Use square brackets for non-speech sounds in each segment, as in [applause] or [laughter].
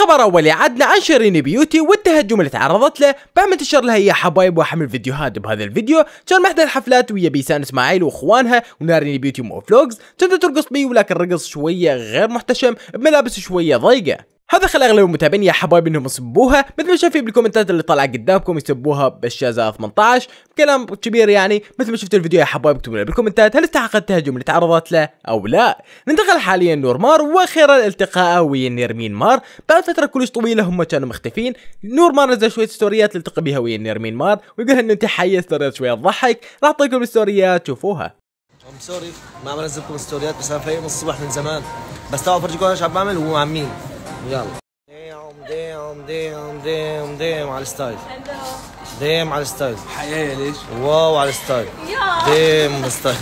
الخبر اولي عدنا عن شيرين بيوتي والتهجم اللي تعرضت له بعد ما انتشر لها يا حبايب وحمل فيديوهات بهذا الفيديو كان محدى الحفلات ويا بيسان اسماعيل واخوانها ونارين بيوتي مو فلوجز كانت ترقص بي ولكن رقص شويه غير محتشم بملابس شويه ضيقه هذا خلى اغلب المتابعين يا حبايب انهم يسبوها مثل ما شايفين بالكومنتات اللي طالعه قدامكم يسبوها بالشازا 18 كلام كبير يعني مثل ما شفتوا الفيديو يا حبايب اكتبوا لنا بالكومنتات هل استحق التهجم اللي تعرضت له او لا ننتقل حاليا نور مار واخيرا التقاءه ويا نيرمين مار بعد فتره كلش طويله هم كانوا مختفين مار نزل شويه ستوريات التقى بها ويا نيرمين مار ويقول انه انت حيه ستوريات شويه تضحك راح اعطيكم الستوريات شوفوها ام سوري ما لكم ستوريات بس انا فايق من الصبح من زمان بس تو افرجيكم ايش عم بعمل وهو مين. يلا ديم ديم ديم ديم ديم على الستايل ديم على الستايل حياه ليش واو على الستايل ديم على الستايل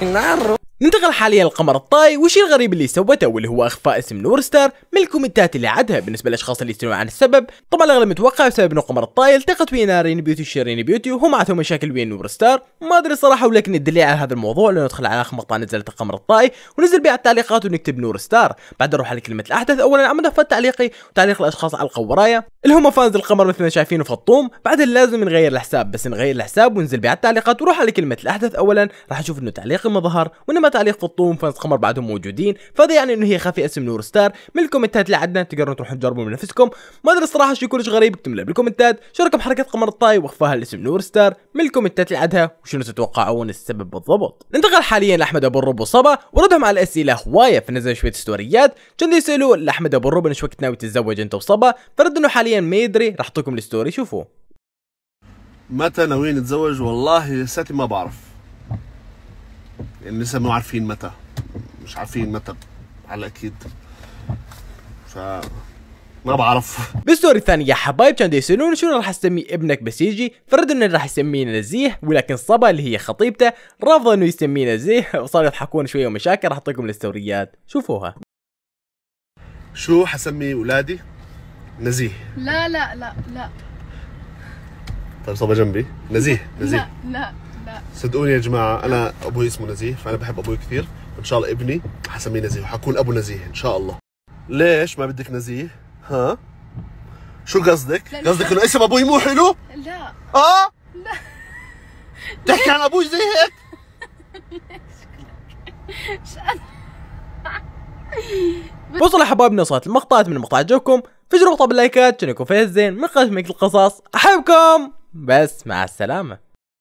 [laughs] نار ننتقل حاليا للقمر الطاي والشيء الغريب اللي سوته واللي هو اخفاء اسم نور ستار من الكومنتات اللي عدها بالنسبه للاشخاص اللي يسالون عن السبب طبعا الاغلب متوقع بسبب انه قمر الطاي التقت ويا نارين بيوتي وشيرين بيوتي وهم عندهم مشاكل ويا نور ستار ما ادري صراحه ولكن الدليل على هذا الموضوع لانه ادخل على اخر مقطع نزلت القمر الطاي ونزل بيع التعليقات ونكتب نور ستار بعد نروح على كلمه الاحدث اولا عم فت تعليقي وتعليق الاشخاص على ورايا اللي هم فانز القمر مثل ما شايفين وفطوم بعد لازم نغير الحساب بس نغير الحساب ونزل بيع التعليقات وروح على كلمه الاحدث اولا راح اشوف انه تعليقي ما ظهر وانما تعليق في الطوم فانس قمر بعدهم موجودين فهذا يعني انه هي خافيه اسم نور ستار من الكومنتات اللي عندنا تقدرون تروحون تجربوا من نفسكم ما ادري الصراحه شيء كلش غريب اكتبوا بالكومنتات شاركوا بحركه قمر الطاي واخفاها الاسم نور ستار من الكومنتات اللي عندها وشنو تتوقعون السبب بالضبط ننتقل حاليا لاحمد ابو الرب وصبا وردهم على الاسئله هوايه فنزل شويه ستوريات كان يسالوا لاحمد ابو الرب ايش وقت ناوي تتزوج انت وصبا فرد انه حاليا ما يدري راح اعطيكم الستوري شوفوه متى ناويين نتزوج والله لساتي ما بعرف يعني لسه مو عارفين متى مش عارفين متى على الاكيد ف ما بعرف بالستوري الثاني يا حبايب كانوا يسالون شنو راح اسمي ابنك بس يجي فرد انه راح يسميه نزيه ولكن صبا اللي هي خطيبته رافضه انه يسميه نزيه وصاروا يضحكون شويه ومشاكل راح اعطيكم الستوريات شوفوها شو حسمي اولادي نزيه لا لا لا لا طيب صبا جنبي نزيه نزيه لا لا صدقوني يا جماعه انا ابوي اسمه نزيه فانا بحب ابوي كثير ان شاء الله ابني حسميه نزيه وحكون ابو نزيه ان شاء الله ليش ما بدك نزيه ها شو قصدك قصدك انه اسم ابوي مو حلو لا اه لا تحكي عن ابوي زي هيك وصل حبايبنا وصلت المقطعات من المقطع عجبكم فجروا باللايكات شاركوا فيها الزين من قناه القصص احبكم بس مع السلامه